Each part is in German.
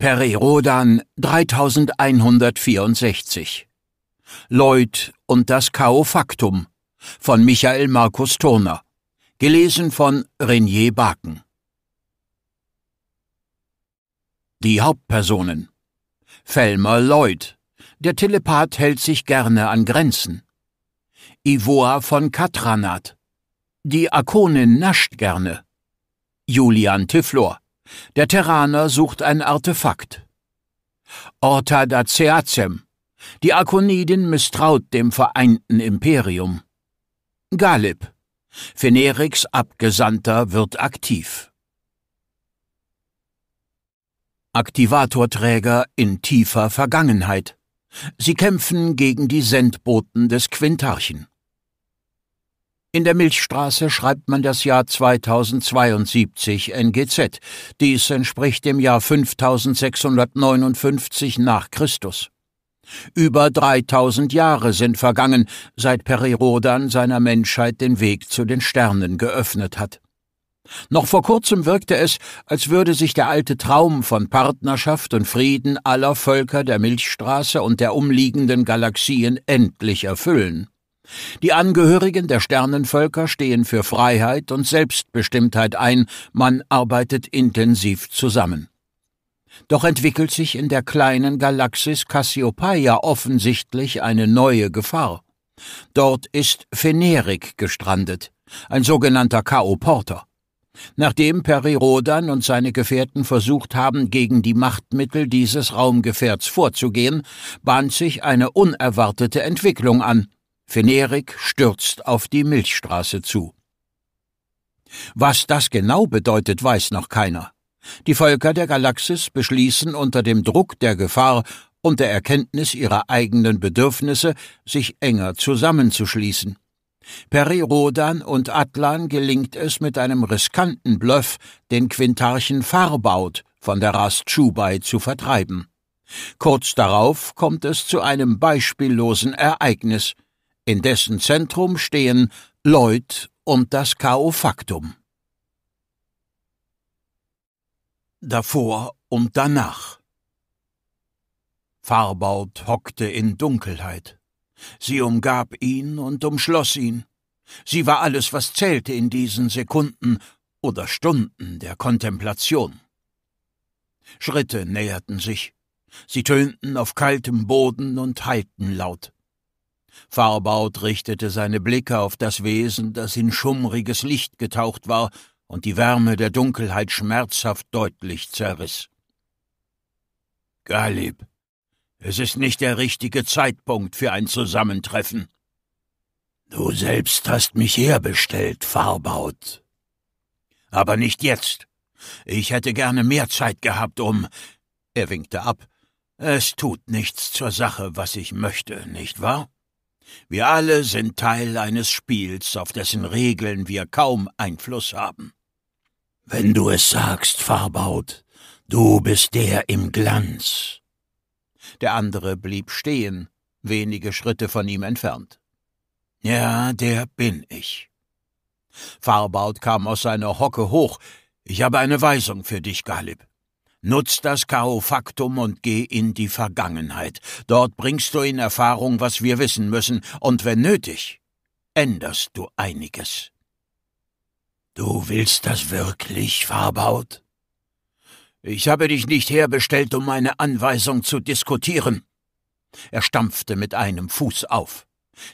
Rodan 3164 Lloyd und das Kaofaktum von Michael Markus Turner gelesen von Renier Baken Die Hauptpersonen Felmer Lloyd der Telepath hält sich gerne an Grenzen Ivoa von Katranat die Akonin nascht gerne Julian Tiflor der Terraner sucht ein Artefakt. Orta Daceazem. Die Arkonidin misstraut dem vereinten Imperium. Galip. Phenerix Abgesandter wird aktiv. Aktivatorträger in tiefer Vergangenheit. Sie kämpfen gegen die Sendboten des Quintarchen. In der Milchstraße schreibt man das Jahr 2072 NGZ. Dies entspricht dem Jahr 5659 nach Christus. Über 3000 Jahre sind vergangen, seit Perirodan seiner Menschheit den Weg zu den Sternen geöffnet hat. Noch vor kurzem wirkte es, als würde sich der alte Traum von Partnerschaft und Frieden aller Völker der Milchstraße und der umliegenden Galaxien endlich erfüllen. Die Angehörigen der Sternenvölker stehen für Freiheit und Selbstbestimmtheit ein, man arbeitet intensiv zusammen. Doch entwickelt sich in der kleinen Galaxis Cassiopeia offensichtlich eine neue Gefahr. Dort ist Venerik gestrandet, ein sogenannter Chaoporter. Nachdem Perirodan und seine Gefährten versucht haben, gegen die Machtmittel dieses Raumgefährts vorzugehen, bahnt sich eine unerwartete Entwicklung an. Venerik stürzt auf die Milchstraße zu. Was das genau bedeutet, weiß noch keiner. Die Völker der Galaxis beschließen unter dem Druck der Gefahr und der Erkenntnis ihrer eigenen Bedürfnisse, sich enger zusammenzuschließen. Peri Rodan und Atlan gelingt es mit einem riskanten Bluff, den Quintarchen Farbaut von der Rast Chubai zu vertreiben. Kurz darauf kommt es zu einem beispiellosen Ereignis – in dessen Zentrum stehen Leut und das ko Davor und danach. Farbaut hockte in Dunkelheit. Sie umgab ihn und umschloss ihn. Sie war alles, was zählte in diesen Sekunden oder Stunden der Kontemplation. Schritte näherten sich. Sie tönten auf kaltem Boden und hallten laut. Farbaut richtete seine Blicke auf das Wesen, das in schummriges Licht getaucht war und die Wärme der Dunkelheit schmerzhaft deutlich zerriss. Galib, es ist nicht der richtige Zeitpunkt für ein Zusammentreffen. Du selbst hast mich herbestellt, Farbaut. Aber nicht jetzt. Ich hätte gerne mehr Zeit gehabt, um. Er winkte ab. Es tut nichts zur Sache, was ich möchte, nicht wahr? Wir alle sind Teil eines Spiels, auf dessen Regeln wir kaum Einfluss haben. Wenn du es sagst, Farbaut, du bist der im Glanz. Der andere blieb stehen, wenige Schritte von ihm entfernt. Ja, der bin ich. Farbaut kam aus seiner Hocke hoch. Ich habe eine Weisung für dich, Galib. Nutz das Chaofaktum und geh in die Vergangenheit. Dort bringst du in Erfahrung, was wir wissen müssen, und wenn nötig, änderst du einiges. Du willst das wirklich, Farbaut? Ich habe dich nicht herbestellt, um meine Anweisung zu diskutieren. Er stampfte mit einem Fuß auf.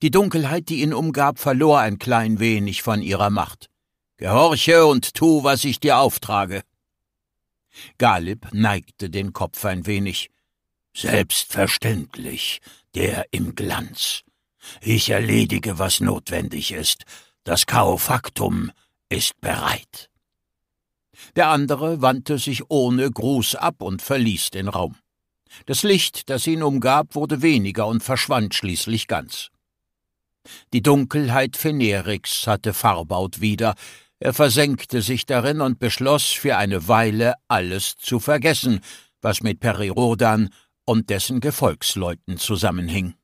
Die Dunkelheit, die ihn umgab, verlor ein klein wenig von ihrer Macht. Gehorche und tu, was ich dir auftrage. Galib neigte den Kopf ein wenig. Selbstverständlich, der im Glanz. Ich erledige, was notwendig ist. Das Kaufaktum ist bereit. Der andere wandte sich ohne Gruß ab und verließ den Raum. Das Licht, das ihn umgab, wurde weniger und verschwand schließlich ganz. Die Dunkelheit Veneriks hatte Farbaut wieder, er versenkte sich darin und beschloss, für eine Weile alles zu vergessen, was mit Peri Rodan und dessen Gefolgsleuten zusammenhing.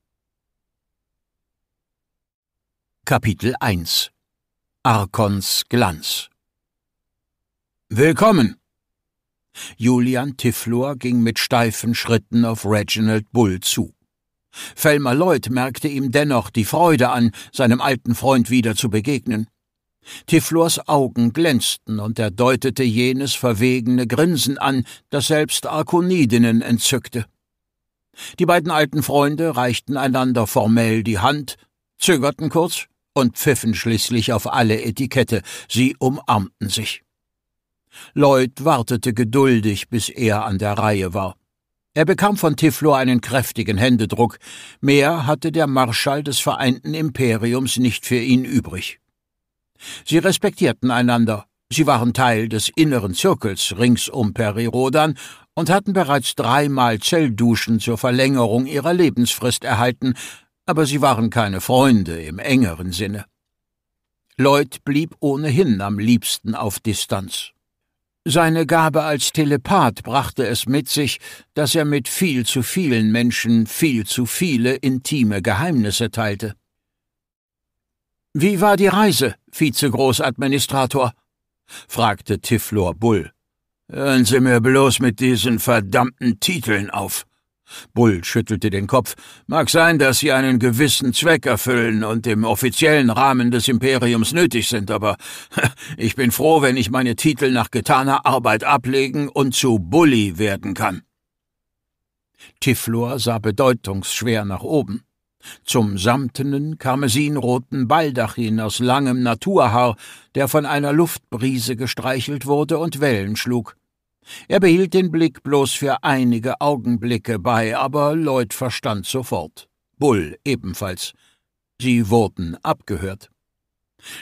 Kapitel 1 Arkons Glanz Willkommen! Julian Tiflor ging mit steifen Schritten auf Reginald Bull zu. Felmer Lloyd merkte ihm dennoch die Freude an, seinem alten Freund wieder zu begegnen. Tiflors Augen glänzten und er deutete jenes verwegene Grinsen an, das selbst Arkonidinnen entzückte. Die beiden alten Freunde reichten einander formell die Hand, zögerten kurz und pfiffen schließlich auf alle Etikette, sie umarmten sich. Lloyd wartete geduldig, bis er an der Reihe war. Er bekam von Tiflo einen kräftigen Händedruck, mehr hatte der Marschall des Vereinten Imperiums nicht für ihn übrig. Sie respektierten einander, sie waren Teil des inneren Zirkels rings um Perirodan und hatten bereits dreimal Zellduschen zur Verlängerung ihrer Lebensfrist erhalten, aber sie waren keine Freunde im engeren Sinne. Lloyd blieb ohnehin am liebsten auf Distanz. Seine Gabe als Telepath brachte es mit sich, dass er mit viel zu vielen Menschen viel zu viele intime Geheimnisse teilte. Wie war die Reise, Vizegroßadministrator? fragte Tiflor Bull. Hören Sie mir bloß mit diesen verdammten Titeln auf. Bull schüttelte den Kopf. Mag sein, dass sie einen gewissen Zweck erfüllen und im offiziellen Rahmen des Imperiums nötig sind, aber ich bin froh, wenn ich meine Titel nach getaner Arbeit ablegen und zu Bulli werden kann. Tiflor sah bedeutungsschwer nach oben. Zum samtenen, karmesinroten Baldachin aus langem Naturhaar, der von einer Luftbrise gestreichelt wurde und Wellen schlug. Er behielt den Blick bloß für einige Augenblicke bei, aber Lloyd verstand sofort. Bull ebenfalls. Sie wurden abgehört.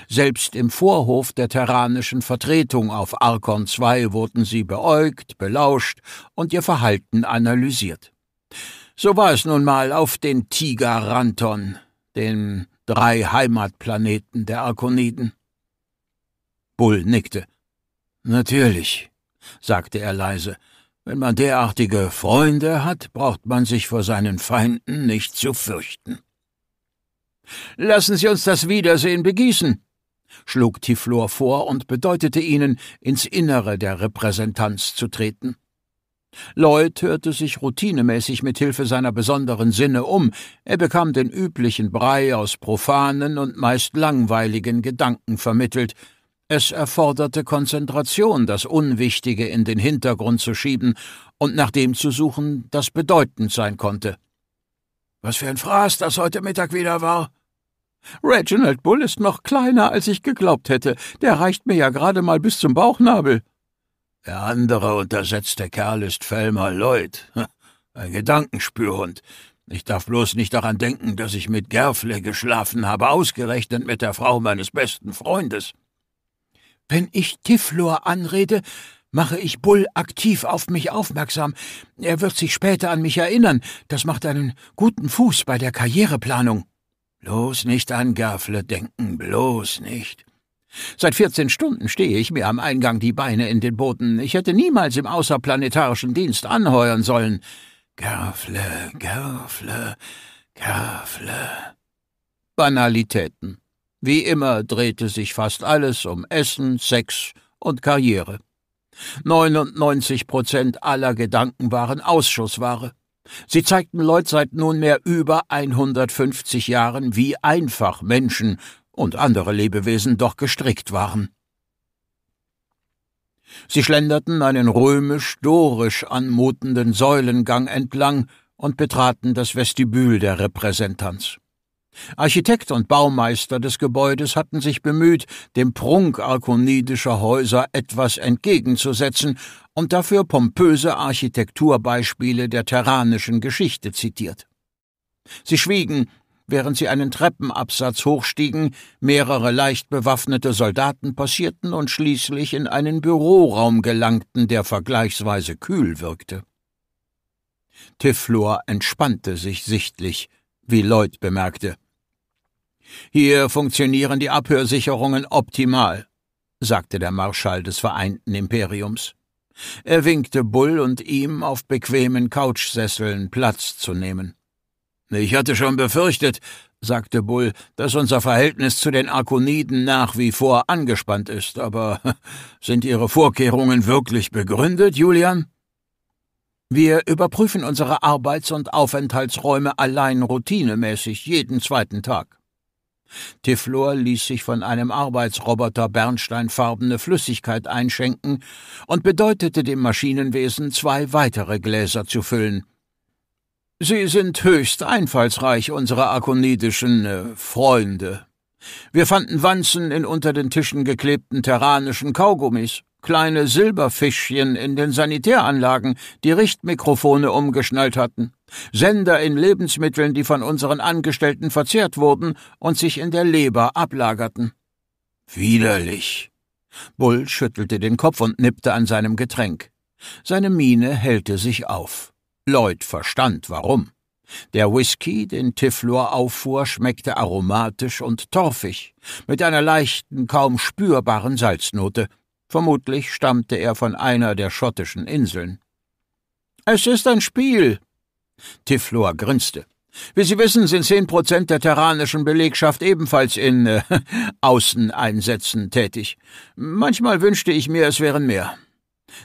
Selbst im Vorhof der terranischen Vertretung auf Arkon II wurden sie beäugt, belauscht und ihr Verhalten analysiert. So war es nun mal auf den Tiger Ranton, den drei Heimatplaneten der Arkoniden. Bull nickte. Natürlich, sagte er leise, wenn man derartige Freunde hat, braucht man sich vor seinen Feinden nicht zu fürchten. Lassen Sie uns das Wiedersehen begießen, schlug Tiflor vor und bedeutete ihnen, ins Innere der Repräsentanz zu treten. Lloyd hörte sich routinemäßig mit Hilfe seiner besonderen Sinne um. Er bekam den üblichen Brei aus profanen und meist langweiligen Gedanken vermittelt. Es erforderte Konzentration, das Unwichtige in den Hintergrund zu schieben und nach dem zu suchen, das bedeutend sein konnte. Was für ein Fraß das heute Mittag wieder war! Reginald Bull ist noch kleiner, als ich geglaubt hätte. Der reicht mir ja gerade mal bis zum Bauchnabel. Der andere untersetzte Kerl ist Felmer Lloyd, ein Gedankenspürhund. Ich darf bloß nicht daran denken, dass ich mit Gerfle geschlafen habe, ausgerechnet mit der Frau meines besten Freundes. Wenn ich Tiflor anrede, mache ich Bull aktiv auf mich aufmerksam. Er wird sich später an mich erinnern. Das macht einen guten Fuß bei der Karriereplanung. Bloß nicht an Gerfle denken, bloß nicht. Seit 14 Stunden stehe ich mir am Eingang die Beine in den Boden. Ich hätte niemals im außerplanetarischen Dienst anheuern sollen. Gerfle, Gerfle, Gerfle. Banalitäten. Wie immer drehte sich fast alles um Essen, Sex und Karriere. 99 Prozent aller Gedanken waren Ausschussware. Sie zeigten Leut seit nunmehr über 150 Jahren, wie einfach Menschen und andere Lebewesen doch gestrickt waren. Sie schlenderten einen römisch-dorisch anmutenden Säulengang entlang und betraten das Vestibül der Repräsentanz. Architekt und Baumeister des Gebäudes hatten sich bemüht, dem Prunk arkonidischer Häuser etwas entgegenzusetzen und dafür pompöse Architekturbeispiele der terranischen Geschichte zitiert. Sie schwiegen während sie einen Treppenabsatz hochstiegen, mehrere leicht bewaffnete Soldaten passierten und schließlich in einen Büroraum gelangten, der vergleichsweise kühl wirkte. Tiflor entspannte sich sichtlich, wie Lloyd bemerkte. Hier funktionieren die Abhörsicherungen optimal, sagte der Marschall des Vereinten Imperiums. Er winkte Bull und ihm, auf bequemen Couchsesseln Platz zu nehmen. Ich hatte schon befürchtet, sagte Bull, dass unser Verhältnis zu den Arkoniden nach wie vor angespannt ist, aber sind Ihre Vorkehrungen wirklich begründet, Julian? Wir überprüfen unsere Arbeits- und Aufenthaltsräume allein routinemäßig jeden zweiten Tag. Tiflor ließ sich von einem Arbeitsroboter bernsteinfarbene Flüssigkeit einschenken und bedeutete dem Maschinenwesen, zwei weitere Gläser zu füllen. Sie sind höchst einfallsreich, unsere akonidischen äh, Freunde. Wir fanden Wanzen in unter den Tischen geklebten terranischen Kaugummis, kleine Silberfischchen in den Sanitäranlagen, die Richtmikrofone umgeschnallt hatten, Sender in Lebensmitteln, die von unseren Angestellten verzehrt wurden und sich in der Leber ablagerten. Widerlich. Bull schüttelte den Kopf und nippte an seinem Getränk. Seine Miene hellte sich auf. Lloyd verstand warum. Der Whisky, den Tiflor auffuhr, schmeckte aromatisch und torfig, mit einer leichten, kaum spürbaren Salznote. Vermutlich stammte er von einer der schottischen Inseln. Es ist ein Spiel. Tiflor grinste. Wie Sie wissen, sind zehn Prozent der terranischen Belegschaft ebenfalls in äh, Außeneinsätzen tätig. Manchmal wünschte ich mir, es wären mehr.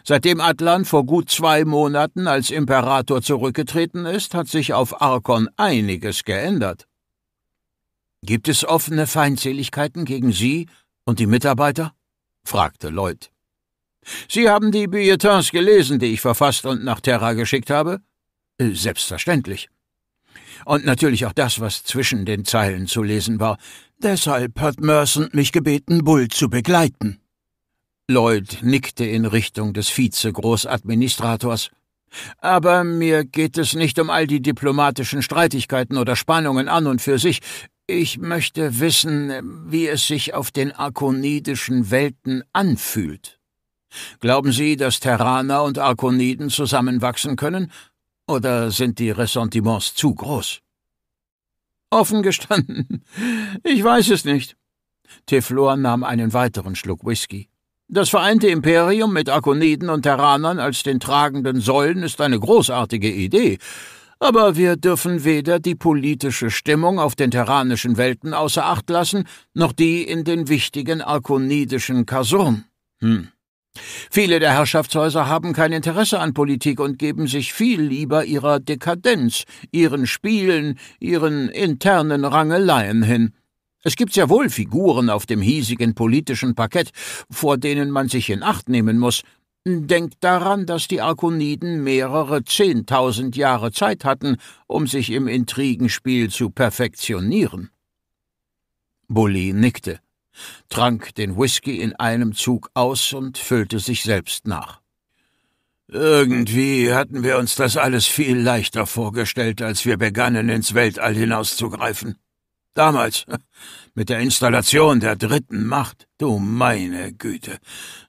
Seitdem Atlan vor gut zwei Monaten als Imperator zurückgetreten ist, hat sich auf Arkon einiges geändert. Gibt es offene Feindseligkeiten gegen Sie und die Mitarbeiter? fragte Lloyd. Sie haben die Bulletins gelesen, die ich verfasst und nach Terra geschickt habe? Äh, selbstverständlich. Und natürlich auch das, was zwischen den Zeilen zu lesen war. Deshalb hat Mercent mich gebeten, Bull zu begleiten. Lloyd nickte in Richtung des Vize-Großadministrators. Aber mir geht es nicht um all die diplomatischen Streitigkeiten oder Spannungen an und für sich. Ich möchte wissen, wie es sich auf den arkonidischen Welten anfühlt. Glauben Sie, dass Terraner und Arkoniden zusammenwachsen können? Oder sind die Ressentiments zu groß? Offen gestanden, ich weiß es nicht. Teflor nahm einen weiteren Schluck Whisky. Das vereinte Imperium mit Akoniden und Terranern als den tragenden Säulen ist eine großartige Idee, aber wir dürfen weder die politische Stimmung auf den terranischen Welten außer Acht lassen, noch die in den wichtigen arkonidischen Kasurn. Hm. Viele der Herrschaftshäuser haben kein Interesse an Politik und geben sich viel lieber ihrer Dekadenz, ihren Spielen, ihren internen Rangeleien hin. Es gibt sehr wohl Figuren auf dem hiesigen politischen Parkett, vor denen man sich in Acht nehmen muss. Denkt daran, dass die Arkoniden mehrere zehntausend Jahre Zeit hatten, um sich im Intrigenspiel zu perfektionieren. Bully nickte, trank den Whisky in einem Zug aus und füllte sich selbst nach. Irgendwie hatten wir uns das alles viel leichter vorgestellt, als wir begannen, ins Weltall hinauszugreifen. Damals, mit der Installation der dritten Macht, du meine Güte,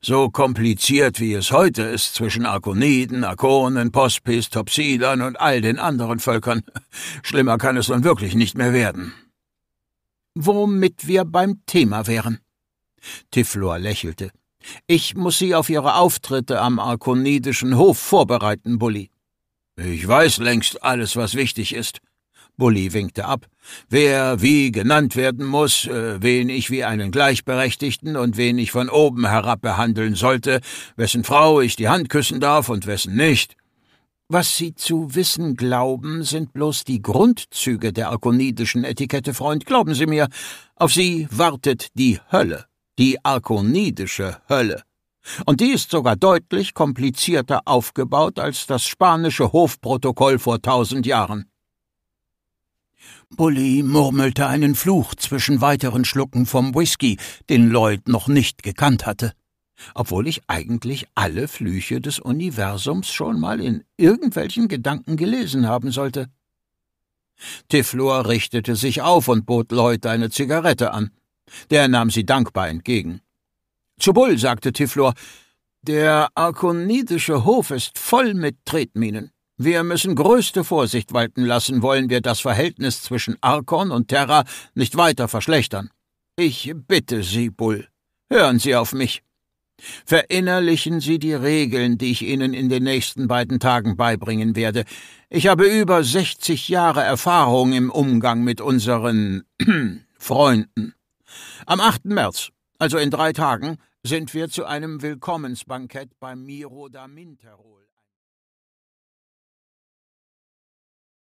so kompliziert wie es heute ist zwischen Arkoniden, Arkonen, Pospis, Topsidern und all den anderen Völkern, schlimmer kann es nun wirklich nicht mehr werden. Womit wir beim Thema wären. Tiflor lächelte. Ich muss Sie auf Ihre Auftritte am Arkonidischen Hof vorbereiten, Bulli. Ich weiß längst alles, was wichtig ist. Bulli winkte ab. Wer wie genannt werden muss, äh, wen ich wie einen Gleichberechtigten und wen ich von oben herab behandeln sollte, wessen Frau ich die Hand küssen darf und wessen nicht. Was Sie zu wissen glauben, sind bloß die Grundzüge der arkonidischen Etikette, Freund. Glauben Sie mir, auf Sie wartet die Hölle, die arkonidische Hölle. Und die ist sogar deutlich komplizierter aufgebaut als das spanische Hofprotokoll vor tausend Jahren. Bully murmelte einen Fluch zwischen weiteren Schlucken vom Whisky, den Lloyd noch nicht gekannt hatte. Obwohl ich eigentlich alle Flüche des Universums schon mal in irgendwelchen Gedanken gelesen haben sollte. Tiflor richtete sich auf und bot Lloyd eine Zigarette an. Der nahm sie dankbar entgegen. Zu Bull, sagte Tiflor, der arkonidische Hof ist voll mit Tretminen. Wir müssen größte Vorsicht walten lassen, wollen wir das Verhältnis zwischen Arkon und Terra nicht weiter verschlechtern. Ich bitte Sie, Bull, hören Sie auf mich. Verinnerlichen Sie die Regeln, die ich Ihnen in den nächsten beiden Tagen beibringen werde. Ich habe über sechzig Jahre Erfahrung im Umgang mit unseren Freunden. Am 8. März, also in drei Tagen, sind wir zu einem Willkommensbankett beim Miro da Minterol.